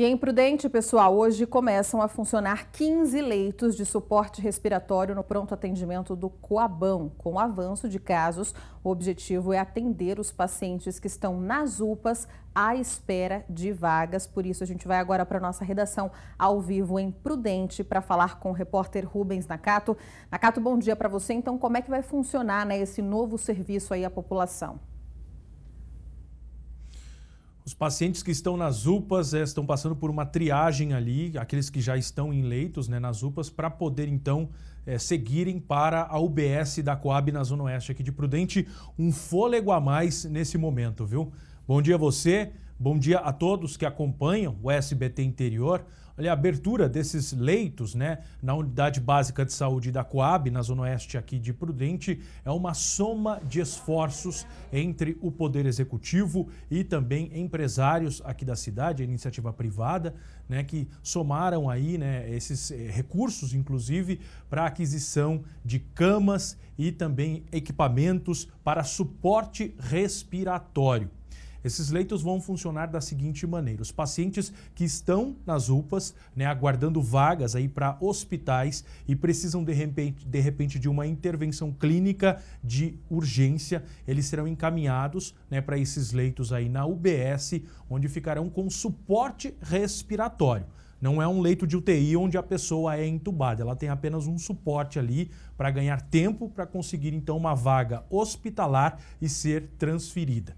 E em Prudente, pessoal, hoje começam a funcionar 15 leitos de suporte respiratório no pronto atendimento do Coabão. Com o avanço de casos, o objetivo é atender os pacientes que estão nas UPAs à espera de vagas. Por isso, a gente vai agora para a nossa redação ao vivo em Prudente para falar com o repórter Rubens Nakato. Nakato, bom dia para você. Então, como é que vai funcionar né, esse novo serviço aí à população? Os pacientes que estão nas UPAs é, eh, estão passando por uma triagem ali, aqueles que já estão em leitos né, nas UPAs, para poder então é, seguirem para a UBS da Coab na Zona Oeste aqui de Prudente. Um fôlego a mais nesse momento, viu? Bom dia a você, bom dia a todos que acompanham o SBT Interior ali, a abertura desses leitos né, na Unidade Básica de Saúde da Coab, na Zona Oeste aqui de Prudente, é uma soma de esforços entre o Poder Executivo e também empresários aqui da cidade, a iniciativa privada, né, que somaram aí né, esses eh, recursos, inclusive, para aquisição de camas e também equipamentos para suporte respiratório. Esses leitos vão funcionar da seguinte maneira: os pacientes que estão nas UPAs, né, aguardando vagas aí para hospitais e precisam de repente, de repente de uma intervenção clínica de urgência, eles serão encaminhados, né, para esses leitos aí na UBS, onde ficarão com suporte respiratório. Não é um leito de UTI onde a pessoa é entubada, ela tem apenas um suporte ali para ganhar tempo para conseguir então uma vaga hospitalar e ser transferida.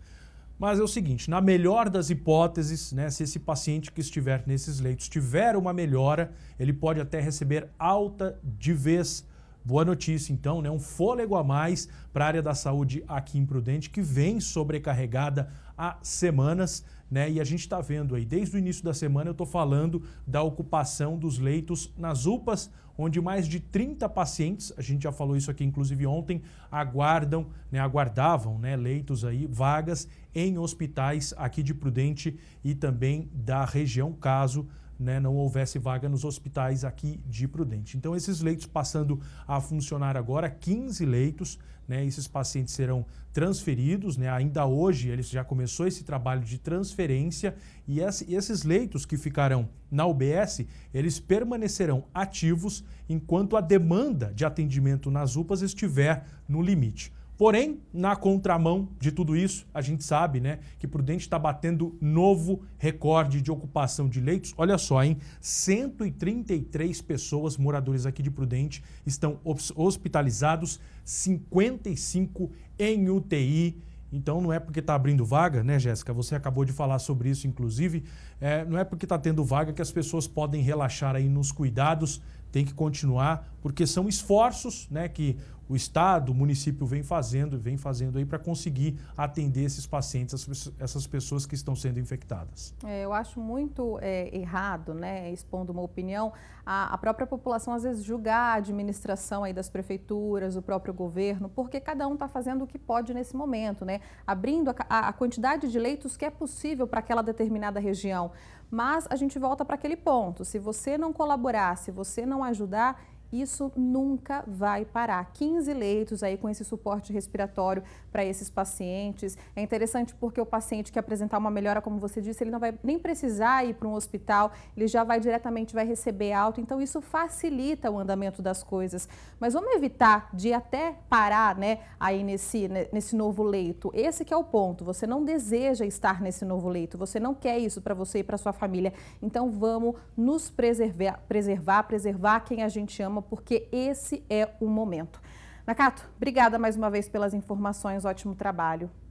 Mas é o seguinte, na melhor das hipóteses, né, se esse paciente que estiver nesses leitos tiver uma melhora, ele pode até receber alta de vez Boa notícia, então, né? um fôlego a mais para a área da saúde aqui em Prudente, que vem sobrecarregada há semanas, né? E a gente está vendo aí, desde o início da semana, eu estou falando da ocupação dos leitos nas UPAs, onde mais de 30 pacientes, a gente já falou isso aqui inclusive ontem, aguardam, né, aguardavam né, leitos aí, vagas em hospitais aqui de Prudente e também da região, caso né, não houvesse vaga nos hospitais aqui de Prudente. Então, esses leitos passando a funcionar agora, 15 leitos, né, esses pacientes serão transferidos, né, ainda hoje eles já começou esse trabalho de transferência e esses leitos que ficarão na UBS, eles permanecerão ativos enquanto a demanda de atendimento nas UPAs estiver no limite. Porém, na contramão de tudo isso, a gente sabe né, que Prudente está batendo novo recorde de ocupação de leitos. Olha só, hein? 133 pessoas, moradores aqui de Prudente, estão hospitalizados, 55 em UTI. Então não é porque está abrindo vaga, né, Jéssica? Você acabou de falar sobre isso, inclusive. É, não é porque está tendo vaga que as pessoas podem relaxar aí nos cuidados. Tem que continuar, porque são esforços né, que o Estado, o município vem fazendo, vem fazendo aí para conseguir atender esses pacientes, essas pessoas que estão sendo infectadas. É, eu acho muito é, errado, né, expondo uma opinião, a, a, própria população às vezes julgar a administração aí das prefeituras, o próprio governo, porque cada um está fazendo o que pode nesse momento, né, abrindo a, a quantidade de leitos que é possível para aquela determinada região. Mas a gente volta para aquele ponto, se você não colaborar, se você não ajudar, isso nunca vai parar. 15 leitos aí com esse suporte respiratório para esses pacientes. É interessante porque o paciente que apresentar uma melhora, como você disse, ele não vai nem precisar ir para um hospital, ele já vai diretamente vai receber alta. Então isso facilita o andamento das coisas. Mas vamos evitar de até parar, né, aí nesse né, nesse novo leito. Esse que é o ponto. Você não deseja estar nesse novo leito. Você não quer isso para você e para sua família. Então vamos nos preservar, preservar, preservar quem a gente ama porque esse é o momento. Nakato, obrigada mais uma vez pelas informações, ótimo trabalho.